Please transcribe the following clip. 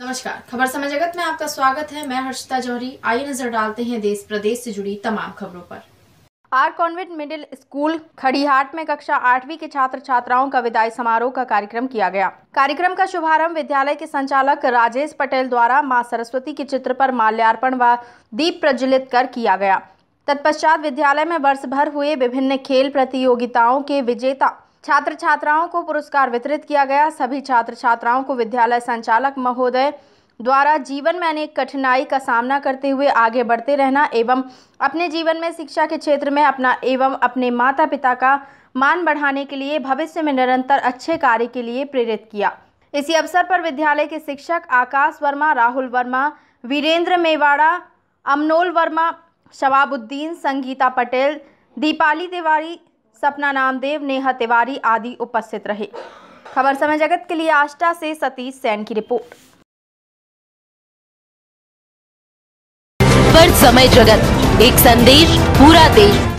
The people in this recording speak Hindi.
नमस्कार खबर समय जगत में आपका स्वागत है मैं हर्षिता जौहरी आइए नजर डालते हैं देश प्रदेश से जुड़ी तमाम खबरों पर आर कॉन्वेंट मिडिल स्कूल खड़ीहाट में कक्षा आठवीं के छात्र छात्राओं का विदाई समारोह का कार्यक्रम किया गया कार्यक्रम का शुभारंभ विद्यालय के संचालक राजेश पटेल द्वारा मां सरस्वती के चित्र पर माल्यार्पण व दीप प्रज्वलित कर किया गया तत्पश्चात विद्यालय में वर्ष भर हुए विभिन्न खेल प्रतियोगिताओं के विजेता छात्र छात्राओं को पुरस्कार वितरित किया गया सभी छात्र छात्राओं को विद्यालय संचालक महोदय द्वारा जीवन में अनेक कठिनाई का सामना करते हुए आगे बढ़ते रहना एवं अपने जीवन में शिक्षा के क्षेत्र में अपना एवं अपने माता पिता का मान बढ़ाने के लिए भविष्य में निरंतर अच्छे कार्य के लिए प्रेरित किया इसी अवसर पर विद्यालय के शिक्षक आकाश वर्मा राहुल वर्मा वीरेंद्र मेवाड़ा अमनोल वर्मा शवाबुद्दीन संगीता पटेल दीपाली तिवारी सपना नामदेव नेहा तिवारी आदि उपस्थित रहे खबर समय जगत के लिए आष्टा से सतीश सैन की रिपोर्ट समय जगत एक संदेश पूरा देश